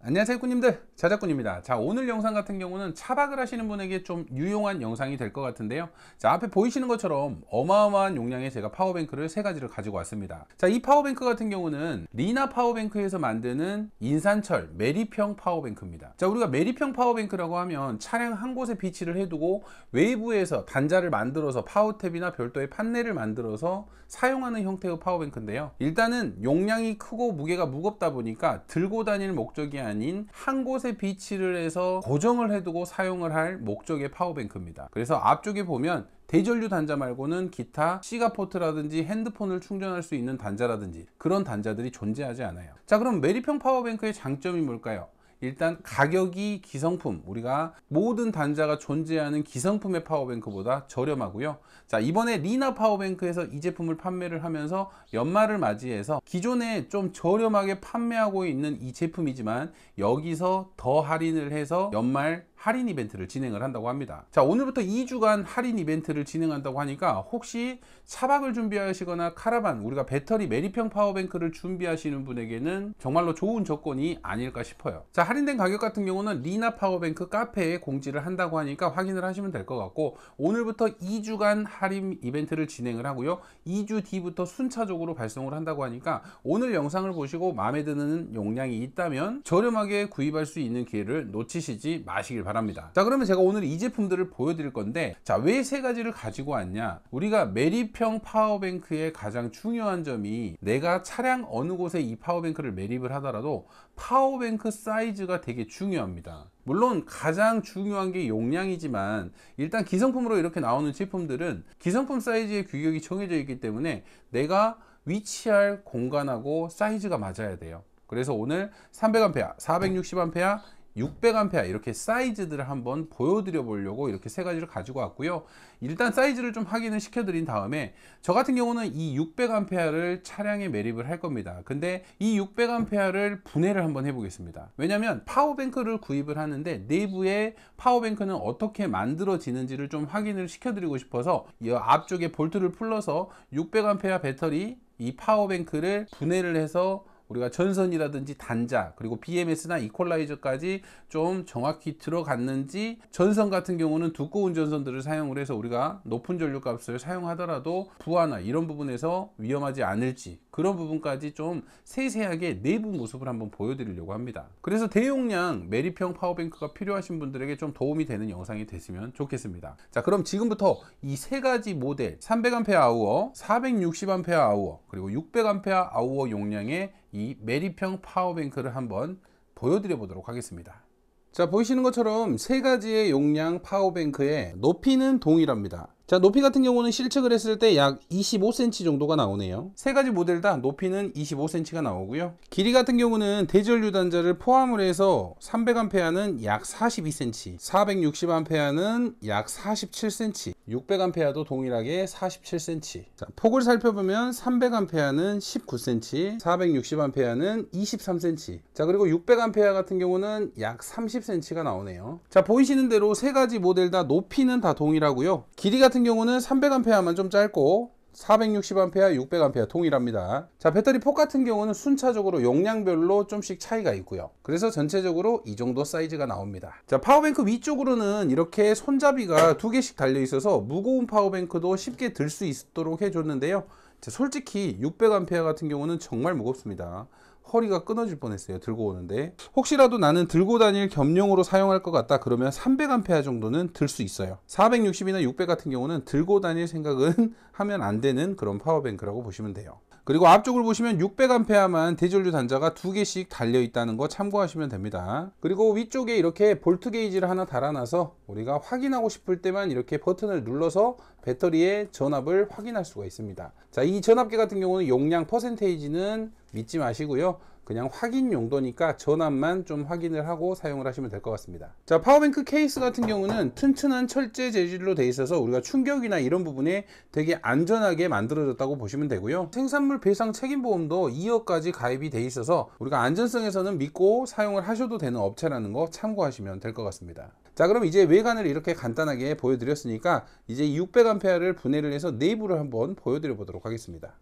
안녕하세요 꾸님들 자작꾼입니다 자 오늘 영상 같은 경우는 차박을 하시는 분에게 좀 유용한 영상이 될 것 같은데요 자 앞에 보이시는 것처럼 어마어마한 용량의 제가 파워뱅크를 세 가지를 가지고 왔습니다 자 이 파워뱅크 같은 경우는 리나 파워뱅크에서 만드는 인산철 메리평 파워뱅크입니다 자 우리가 메리평 파워뱅크라고 하면 차량 한 곳에 비치를 해두고 외부에서 단자를 만들어서 파워탭이나 별도의 판넬을 만들어서 사용하는 형태의 파워뱅크인데요 일단은 용량이 크고 무게가 무겁다 보니까 들고 다닐 목적이 아닌 한 곳에 비치를 해서 고정을 해두고 사용을 할 목적의 파워뱅크입니다. 그래서 앞쪽에 보면 대전류 단자 말고는 기타 시가포트라든지 핸드폰을 충전할 수 있는 단자라든지 그런 단자들이 존재하지 않아요. 자 그럼 메리평 파워뱅크의 장점이 뭘까요? 일단 가격이 기성품 우리가 모든 단자가 존재하는 기성품의 파워뱅크보다 저렴하고요 자 이번에 리나 파워뱅크에서 이 제품을 판매를 하면서 연말을 맞이해서 기존에 좀 저렴하게 판매하고 있는 이 제품이지만 여기서 더 할인을 해서 연말 할인 이벤트를 진행을 한다고 합니다. 자, 오늘부터 2주간 할인 이벤트를 진행한다고 하니까 혹시 차박을 준비하시거나 카라반, 우리가 배터리 매립형 파워뱅크를 준비하시는 분에게는 정말로 좋은 조건이 아닐까 싶어요. 자, 할인된 가격 같은 경우는 리나 파워뱅크 카페에 공지를 한다고 하니까 확인을 하시면 될 것 같고 오늘부터 2주간 할인 이벤트를 진행을 하고요. 2주 뒤부터 순차적으로 발송을 한다고 하니까 오늘 영상을 보시고 마음에 드는 용량이 있다면 저렴하게 구입할 수 있는 기회를 놓치시지 마시길 바랍니다. 바랍니다 자 그러면 제가 오늘 이 제품들을 보여드릴 건데 자왜 세 가지를 가지고 왔냐 우리가 매립형 파워뱅크의 가장 중요한 점이 내가 차량 어느 곳에 이 파워뱅크를 매립을 하더라도 파워뱅크 사이즈가 되게 중요합니다 물론 가장 중요한 게 용량이지만 일단 기성품으로 이렇게 나오는 제품들은 기성품 사이즈의 규격이 정해져 있기 때문에 내가 위치할 공간하고 사이즈가 맞아야 돼요 그래서 오늘 300A, 460A, 600A 이렇게 사이즈들을 한번 보여드려 보려고 이렇게 세 가지를 가지고 왔고요 일단 사이즈를 좀 확인을 시켜드린 다음에 저 같은 경우는 이 600A를 차량에 매립을 할 겁니다 근데 이 600A를 분해를 한번 해보겠습니다 왜냐면 파워뱅크를 구입을 하는데 내부에 파워뱅크는 어떻게 만들어지는지를 좀 확인을 시켜드리고 싶어서 이 앞쪽에 볼트를 풀러서 600A 배터리 이 파워뱅크를 분해를 해서 우리가 전선이라든지 단자 그리고 BMS나 이퀄라이저까지 좀 정확히 들어갔는지 전선 같은 경우는 두꺼운 전선들을 사용을 해서 우리가 높은 전류값을 사용하더라도 부하나 이런 부분에서 위험하지 않을지 그런 부분까지 좀 세세하게 내부 모습을 한번 보여드리려고 합니다 그래서 대용량 매립형 파워뱅크가 필요하신 분들에게 좀 도움이 되는 영상이 됐으면 좋겠습니다 자 그럼 지금부터 이 세 가지 모델 300Ah, 460Ah 그리고 600Ah 용량의 이 메리평 파워뱅크를 한번 보여드려 보도록 하겠습니다. 자 보이시는 것처럼 세 가지의 용량 파워뱅크의 높이는 동일합니다. 자 높이 같은 경우는 실측을 했을 때 약 25cm 정도가 나오네요 세 가지 모델 다 높이는 25cm가 나오고요 길이 같은 경우는 대절 유단자를 포함을 해서 300A는 약 42cm 460A는 약 47cm 600A도 동일하게 47cm 자, 폭을 살펴보면 300A는 19cm 460A는 23cm 자 그리고 600A 같은 경우는 약 30cm가 나오네요 자 보이시는 대로 세 가지 모델 다 높이는 다 동일하고요 길이 같은 경우는 300A만 좀 짧고 460A, 600A 통일합니다 자, 배터리 폭 같은 경우는 순차적으로 용량별로 좀씩 차이가 있고요. 그래서 전체적으로 이 정도 사이즈가 나옵니다. 자, 파워뱅크 위쪽으로는 이렇게 손잡이가 두 개씩 달려 있어서 무거운 파워뱅크도 쉽게 들 수 있도록 해줬는데요. 자, 솔직히 600A 같은 경우는 정말 무겁습니다. 허리가 끊어질 뻔했어요. 들고 오는데 혹시라도 나는 들고 다닐 겸용으로 사용할 것 같다 그러면 300A 정도는 들 수 있어요. 460이나 600 같은 경우는 들고 다닐 생각은 하면 안 되는 그런 파워뱅크라고 보시면 돼요. 그리고 앞쪽을 보시면 600A만 대전류 단자가 두 개씩 달려 있다는 거 참고하시면 됩니다. 그리고 위쪽에 이렇게 볼트 게이지를 하나 달아놔서 우리가 확인하고 싶을 때만 이렇게 버튼을 눌러서 배터리의 전압을 확인할 수가 있습니다. 자, 이 전압계 같은 경우는 용량 퍼센테이지는 믿지 마시고요. 그냥 확인 용도니까 전압만 좀 확인을 하고 사용을 하시면 될 것 같습니다. 자, 파워뱅크 케이스 같은 경우는 튼튼한 철제 재질로 되어 있어서 우리가 충격이나 이런 부분에 되게 안전하게 만들어졌다고 보시면 되고요. 생산물 배상 책임보험도 2억까지 가입이 되어 있어서 우리가 안전성에서는 믿고 사용을 하셔도 되는 업체라는 거 참고하시면 될 것 같습니다. 자 그럼 이제 외관을 이렇게 간단하게 보여드렸으니까 이제 600A를 분해를 해서 내부를 한번 보여드려 보도록 하겠습니다.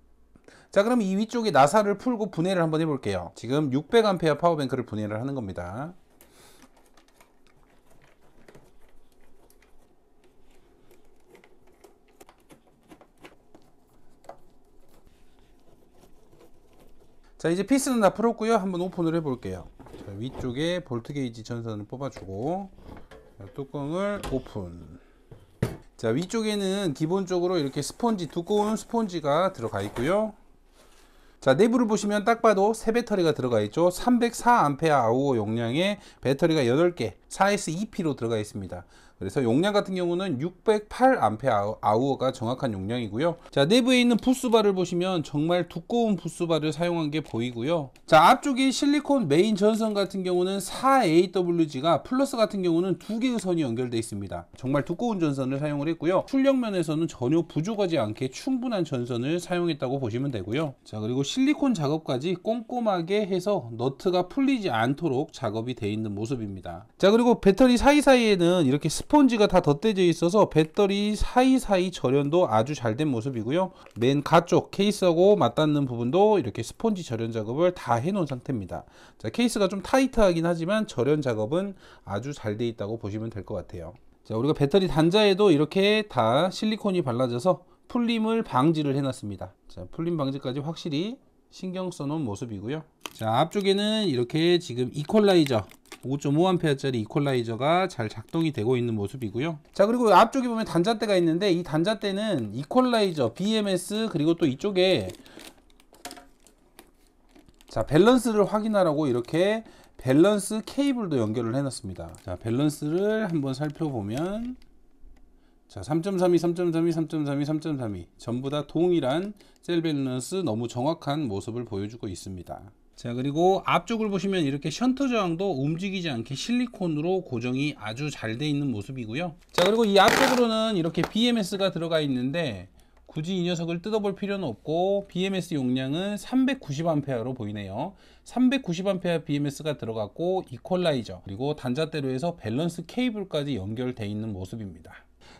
자 그럼 이 위쪽에 나사를 풀고 분해를 한번 해볼게요 지금 600A 파워뱅크를 분해를 하는 겁니다 자 이제 피스는 다 풀었고요 한번 오픈을 해볼게요 자, 위쪽에 볼트 게이지 전선을 뽑아주고 뚜껑을 오픈 자 위쪽에는 기본적으로 이렇게 스펀지 두꺼운 스펀지가 들어가 있고요 자 내부를 보시면 딱 봐도 새 배터리가 들어가 있죠 304Ah 용량의 배터리가 8개 4S2P로 들어가 있습니다 그래서 용량 같은 경우는 6 0 8아우어가 정확한 용량이고요. 자, 내부에 있는 부스바를 보시면 정말 두꺼운 부스바를 사용한 게 보이고요. 자, 앞쪽에 실리콘 메인 전선 같은 경우는 4AWG가 플러스 같은 경우는 두 개의 선이 연결되어 있습니다. 정말 두꺼운 전선을 사용을 했고요. 출력면에서는 전혀 부족하지 않게 충분한 전선을 사용했다고 보시면 되고요. 자, 그리고 실리콘 작업까지 꼼꼼하게 해서 너트가 풀리지 않도록 작업이 되어 있는 모습입니다. 자, 그리고 배터리 사이사이에는 이렇게 스폰지가다 덧대져 있어서 배터리 사이사이 절연도 아주 잘 된 모습이고요. 맨 가쪽 케이스하고 맞닿는 부분도 이렇게 스폰지 절연 작업을 다 해놓은 상태입니다. 자, 케이스가 좀 타이트하긴 하지만 절연 작업은 아주 잘 돼 있다고 보시면 될 것 같아요. 자, 우리가 배터리 단자에도 이렇게 다 실리콘이 발라져서 풀림을 방지를 해놨습니다. 자, 풀림 방지까지 확실히 신경 써놓은 모습이고요. 자, 앞쪽에는 이렇게 지금 이퀄라이저 5.5A짜리 이퀄라이저가 잘 작동이 되고 있는 모습이고요. 자 그리고 앞쪽에 보면 단자대가 있는데 이 단자대는 이퀄라이저, BMS 그리고 또 이쪽에 자 밸런스를 확인하라고 이렇게 밸런스 케이블도 연결을 해놨습니다. 자 밸런스를 한번 살펴보면 자 3.32, 3.32, 3.32, 3.32 전부 다 동일한 셀 밸런스 너무 정확한 모습을 보여주고 있습니다. 자 그리고 앞쪽을 보시면 이렇게 션터 저항도 움직이지 않게 실리콘으로 고정이 아주 잘 돼 있는 모습이고요 자 그리고 이 앞쪽으로는 이렇게 BMS가 들어가 있는데 굳이 이 녀석을 뜯어볼 필요는 없고 BMS 용량은 390A로 보이네요 390A BMS가 들어갔고 이퀄라이저 그리고 단자대로에서 밸런스 케이블까지 연결되어 있는 모습입니다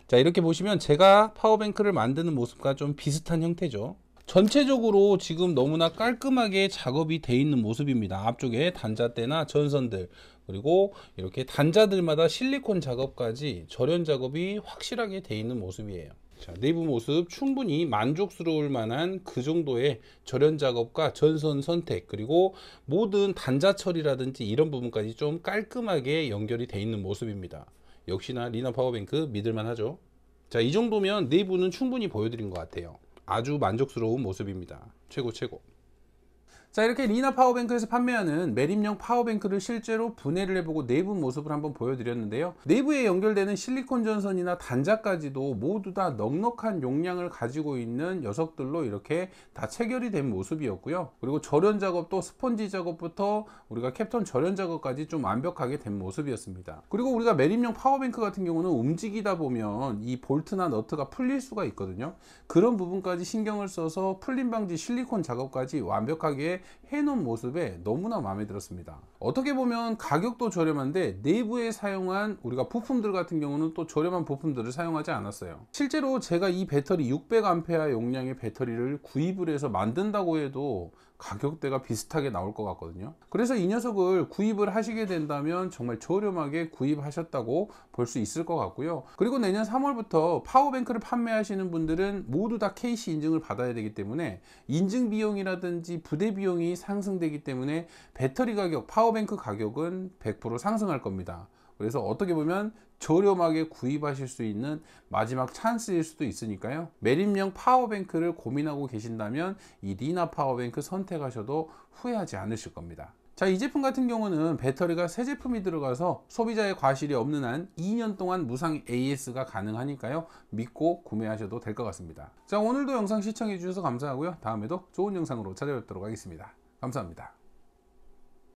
자 이렇게 보시면 제가 파워뱅크를 만드는 모습과 좀 비슷한 형태죠 전체적으로 지금 너무나 깔끔하게 작업이 돼 있는 모습입니다. 앞쪽에 단자대나 전선들 그리고 이렇게 단자들마다 실리콘 작업까지 절연 작업이 확실하게 돼 있는 모습이에요. 자, 내부 모습 충분히 만족스러울 만한 그 정도의 절연 작업과 전선 선택 그리고 모든 단자 처리라든지 이런 부분까지 좀 깔끔하게 연결이 돼 있는 모습입니다. 역시나 리나 파워뱅크 믿을만 하죠. 자, 이 정도면 내부는 충분히 보여드린 것 같아요. 아주 만족스러운 모습입니다. 최고 최고. 자 이렇게 리나 파워뱅크에서 판매하는 매립형 파워뱅크를 실제로 분해를 해보고 내부 모습을 한번 보여드렸는데요 내부에 연결되는 실리콘 전선이나 단자까지도 모두 다 넉넉한 용량을 가지고 있는 녀석들로 이렇게 다 체결이 된 모습이었고요 그리고 절연 작업도 스펀지 작업부터 우리가 캡톤 절연 작업까지 좀 완벽하게 된 모습이었습니다 그리고 우리가 매립형 파워뱅크 같은 경우는 움직이다 보면 이 볼트나 너트가 풀릴 수가 있거든요 그런 부분까지 신경을 써서 풀림 방지 실리콘 작업까지 완벽하게 해놓은 모습에 너무나 마음에 들었습니다 어떻게 보면 가격도 저렴한데 내부에 사용한 우리가 부품들 같은 경우는 또 저렴한 부품들을 사용하지 않았어요 실제로 제가 이 배터리 6 0 0 a 용량의 배터리를 구입을 해서 만든다고 해도 가격대가 비슷하게 나올 것 같거든요 그래서 이 녀석을 구입을 하시게 된다면 정말 저렴하게 구입하셨다고 볼 수 있을 것 같고요 그리고 내년 3월부터 파워뱅크를 판매하시는 분들은 모두 다 KC 인증을 받아야 되기 때문에 인증 비용이라든지 부대 비용이 상승되기 때문에 배터리 가격 파워뱅크 가격은 100% 상승할 겁니다 그래서 어떻게 보면 저렴하게 구입하실 수 있는 마지막 찬스일 수도 있으니까요. 매립형 파워뱅크를 고민하고 계신다면 이 리나 파워뱅크 선택하셔도 후회하지 않으실 겁니다. 자, 이 제품 같은 경우는 배터리가 새 제품이 들어가서 소비자의 과실이 없는 한 2년 동안 무상 AS가 가능하니까요. 믿고 구매하셔도 될 것 같습니다. 자, 오늘도 영상 시청해 주셔서 감사하고요. 다음에도 좋은 영상으로 찾아뵙도록 하겠습니다. 감사합니다.